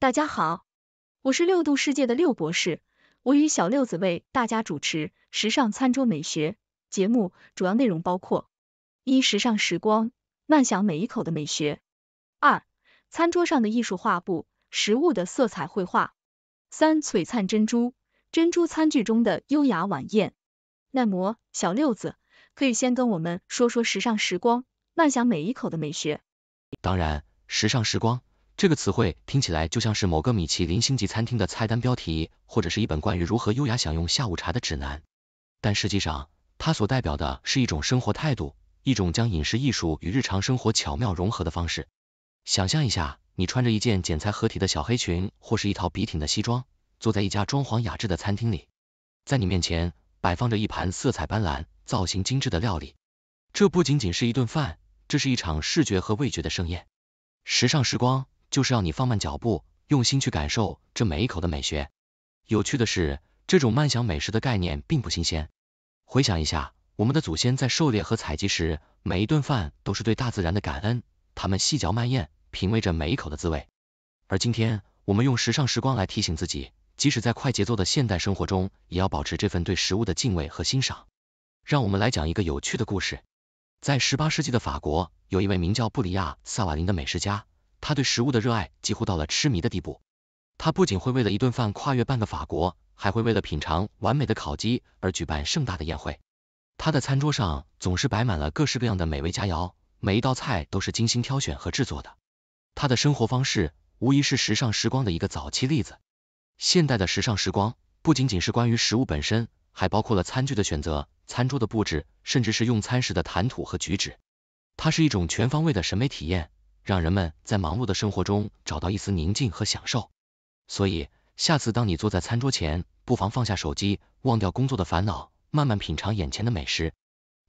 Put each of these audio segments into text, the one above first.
大家好，我是六度世界的六博士，我与小六子为大家主持《时尚餐桌美学》节目，主要内容包括：一、时尚时光，慢享每一口的美学；二、餐桌上的艺术画布，食物的色彩绘画；三、璀璨珍珠，珍珠餐具中的优雅晚宴。耐磨小六子，可以先跟我们说说时尚时光，慢享每一口的美学。当然，时尚时光。这个词汇听起来就像是某个米其林星级餐厅的菜单标题，或者是一本关于如何优雅享用下午茶的指南。但实际上，它所代表的是一种生活态度，一种将饮食艺术与日常生活巧妙融合的方式。想象一下，你穿着一件剪裁合体的小黑裙，或是一套笔挺的西装，坐在一家装潢雅致的餐厅里，在你面前摆放着一盘色彩斑斓、造型精致的料理。这不仅仅是一顿饭，这是一场视觉和味觉的盛宴。时尚时光。就是让你放慢脚步，用心去感受这每一口的美学。有趣的是，这种慢享美食的概念并不新鲜。回想一下，我们的祖先在狩猎和采集时，每一顿饭都是对大自然的感恩，他们细嚼慢咽，品味着每一口的滋味。而今天我们用时尚时光来提醒自己，即使在快节奏的现代生活中，也要保持这份对食物的敬畏和欣赏。让我们来讲一个有趣的故事，在十八世纪的法国，有一位名叫布里亚萨瓦林的美食家。他对食物的热爱几乎到了痴迷的地步。他不仅会为了一顿饭跨越半个法国，还会为了品尝完美的烤鸡而举办盛大的宴会。他的餐桌上总是摆满了各式各样的美味佳肴，每一道菜都是精心挑选和制作的。他的生活方式无疑是时尚时光的一个早期例子。现代的时尚时光不仅仅是关于食物本身，还包括了餐具的选择、餐桌的布置，甚至是用餐时的谈吐和举止。它是一种全方位的审美体验。让人们在忙碌的生活中找到一丝宁静和享受。所以，下次当你坐在餐桌前，不妨放下手机，忘掉工作的烦恼，慢慢品尝眼前的美食。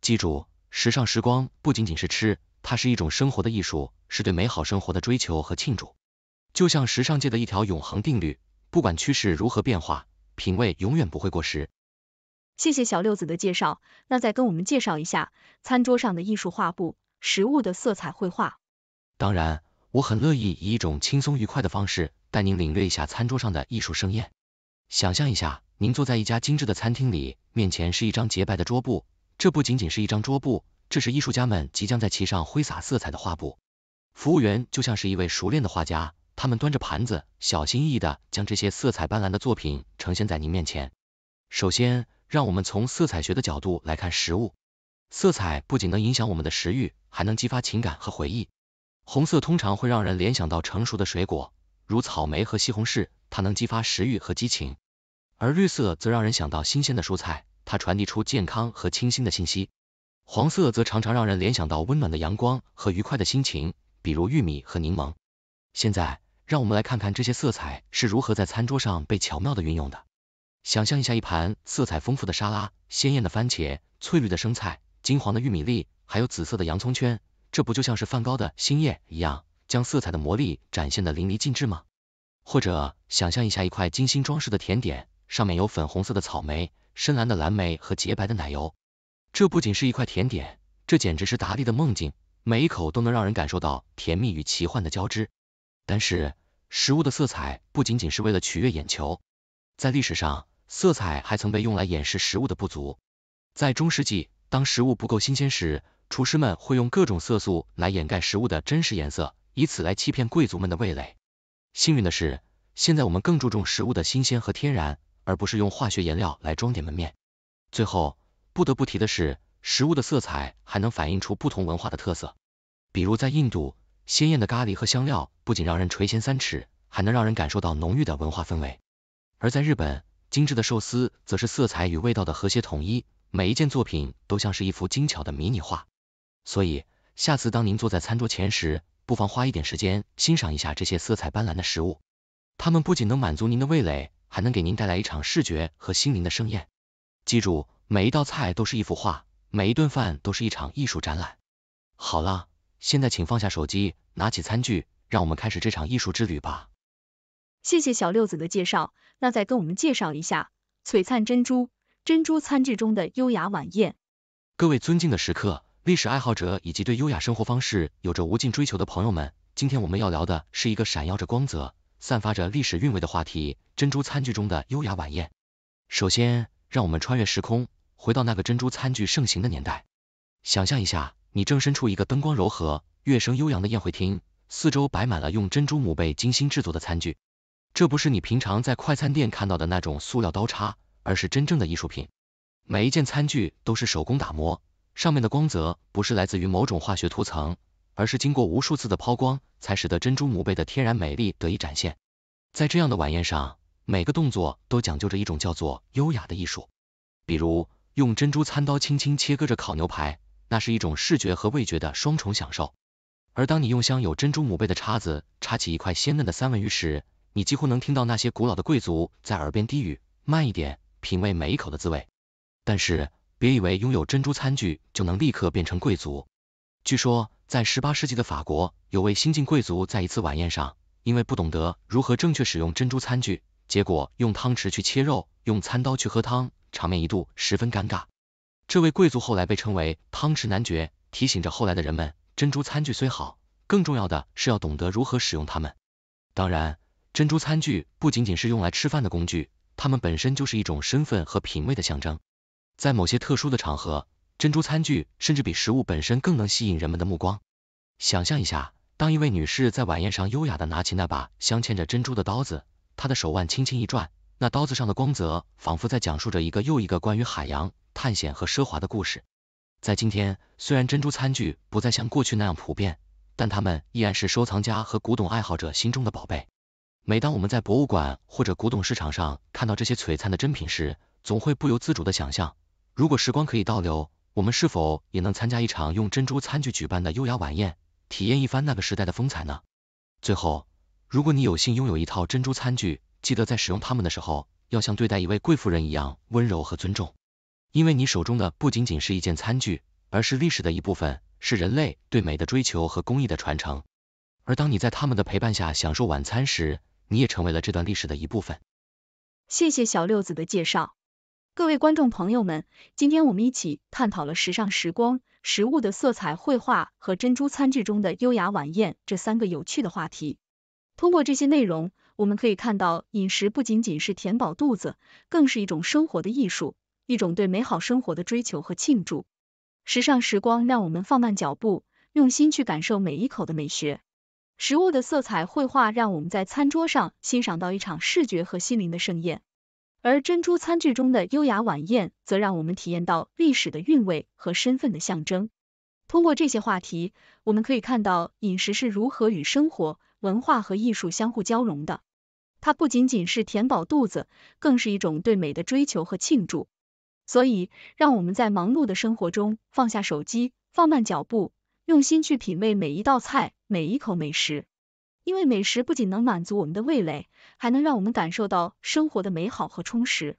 记住，时尚时光不仅仅是吃，它是一种生活的艺术，是对美好生活的追求和庆祝。就像时尚界的一条永恒定律，不管趋势如何变化，品味永远不会过时。谢谢小六子的介绍，那再跟我们介绍一下餐桌上的艺术画布，食物的色彩绘画。当然，我很乐意以一种轻松愉快的方式带您领略一下餐桌上的艺术盛宴。想象一下，您坐在一家精致的餐厅里，面前是一张洁白的桌布，这不仅仅是一张桌布，这是艺术家们即将在其上挥洒色彩的画布。服务员就像是一位熟练的画家，他们端着盘子，小心翼翼的将这些色彩斑斓的作品呈现在您面前。首先，让我们从色彩学的角度来看食物。色彩不仅能影响我们的食欲，还能激发情感和回忆。红色通常会让人联想到成熟的水果，如草莓和西红柿，它能激发食欲和激情；而绿色则让人想到新鲜的蔬菜，它传递出健康和清新的信息。黄色则常常让人联想到温暖的阳光和愉快的心情，比如玉米和柠檬。现在，让我们来看看这些色彩是如何在餐桌上被巧妙的运用的。想象一下一盘色彩丰富的沙拉，鲜艳的番茄、翠绿的生菜、金黄的玉米粒，还有紫色的洋葱圈。这不就像是梵高的《星夜》一样，将色彩的魔力展现的淋漓尽致吗？或者想象一下一块精心装饰的甜点，上面有粉红色的草莓、深蓝的蓝莓和洁白的奶油。这不仅是一块甜点，这简直是达利的梦境，每一口都能让人感受到甜蜜与奇幻的交织。但是，食物的色彩不仅仅是为了取悦眼球，在历史上，色彩还曾被用来掩饰食物的不足。在中世纪，当食物不够新鲜时，厨师们会用各种色素来掩盖食物的真实颜色，以此来欺骗贵族们的味蕾。幸运的是，现在我们更注重食物的新鲜和天然，而不是用化学颜料来装点门面。最后，不得不提的是，食物的色彩还能反映出不同文化的特色。比如在印度，鲜艳的咖喱和香料不仅让人垂涎三尺，还能让人感受到浓郁的文化氛围；而在日本，精致的寿司则是色彩与味道的和谐统一，每一件作品都像是一幅精巧的迷你画。所以，下次当您坐在餐桌前时，不妨花一点时间欣赏一下这些色彩斑斓的食物。它们不仅能满足您的味蕾，还能给您带来一场视觉和心灵的盛宴。记住，每一道菜都是一幅画，每一顿饭都是一场艺术展览。好了，现在请放下手机，拿起餐具，让我们开始这场艺术之旅吧。谢谢小六子的介绍，那再跟我们介绍一下璀璨珍珠珍珠餐具中的优雅晚宴。各位尊敬的食客。历史爱好者以及对优雅生活方式有着无尽追求的朋友们，今天我们要聊的是一个闪耀着光泽、散发着历史韵味的话题——珍珠餐具中的优雅晚宴。首先，让我们穿越时空，回到那个珍珠餐具盛行的年代。想象一下，你正身处一个灯光柔和、乐声悠扬的宴会厅，四周摆满了用珍珠母贝精心制作的餐具。这不是你平常在快餐店看到的那种塑料刀叉，而是真正的艺术品。每一件餐具都是手工打磨。上面的光泽不是来自于某种化学涂层，而是经过无数次的抛光，才使得珍珠母贝的天然美丽得以展现。在这样的晚宴上，每个动作都讲究着一种叫做优雅的艺术。比如用珍珠餐刀轻轻切割着烤牛排，那是一种视觉和味觉的双重享受。而当你用镶有珍珠母贝的叉子插起一块鲜嫩的三文鱼时，你几乎能听到那些古老的贵族在耳边低语：慢一点，品味每一口的滋味。但是别以为拥有珍珠餐具就能立刻变成贵族。据说，在十八世纪的法国，有位新晋贵族在一次晚宴上，因为不懂得如何正确使用珍珠餐具，结果用汤匙去切肉，用餐刀去喝汤，场面一度十分尴尬。这位贵族后来被称为“汤匙男爵”，提醒着后来的人们，珍珠餐具虽好，更重要的是要懂得如何使用它们。当然，珍珠餐具不仅仅是用来吃饭的工具，它们本身就是一种身份和品味的象征。在某些特殊的场合，珍珠餐具甚至比食物本身更能吸引人们的目光。想象一下，当一位女士在晚宴上优雅地拿起那把镶嵌着珍珠的刀子，她的手腕轻轻一转，那刀子上的光泽仿佛在讲述着一个又一个关于海洋探险和奢华的故事。在今天，虽然珍珠餐具不再像过去那样普遍，但它们依然是收藏家和古董爱好者心中的宝贝。每当我们在博物馆或者古董市场上看到这些璀璨的珍品时，总会不由自主地想象。如果时光可以倒流，我们是否也能参加一场用珍珠餐具举办的优雅晚宴，体验一番那个时代的风采呢？最后，如果你有幸拥有一套珍珠餐具，记得在使用它们的时候，要像对待一位贵妇人一样温柔和尊重，因为你手中的不仅仅是一件餐具，而是历史的一部分，是人类对美的追求和工艺的传承。而当你在他们的陪伴下享受晚餐时，你也成为了这段历史的一部分。谢谢小六子的介绍。各位观众朋友们，今天我们一起探讨了时尚时光、食物的色彩绘画和珍珠餐具中的优雅晚宴这三个有趣的话题。通过这些内容，我们可以看到，饮食不仅仅是填饱肚子，更是一种生活的艺术，一种对美好生活的追求和庆祝。时尚时光让我们放慢脚步，用心去感受每一口的美学。食物的色彩绘画让我们在餐桌上欣赏到一场视觉和心灵的盛宴。而珍珠餐具中的优雅晚宴，则让我们体验到历史的韵味和身份的象征。通过这些话题，我们可以看到饮食是如何与生活、文化和艺术相互交融的。它不仅仅是填饱肚子，更是一种对美的追求和庆祝。所以，让我们在忙碌的生活中放下手机，放慢脚步，用心去品味每一道菜、每一口美食。因为美食不仅能满足我们的味蕾，还能让我们感受到生活的美好和充实。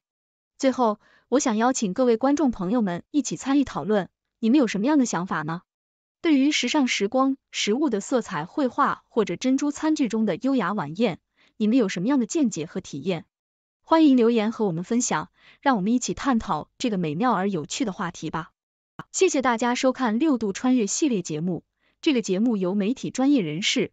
最后，我想邀请各位观众朋友们一起参与讨论，你们有什么样的想法呢？对于时尚时光、食物的色彩绘画或者珍珠餐具中的优雅晚宴，你们有什么样的见解和体验？欢迎留言和我们分享，让我们一起探讨这个美妙而有趣的话题吧。谢谢大家收看六度穿越系列节目，这个节目由媒体专业人士。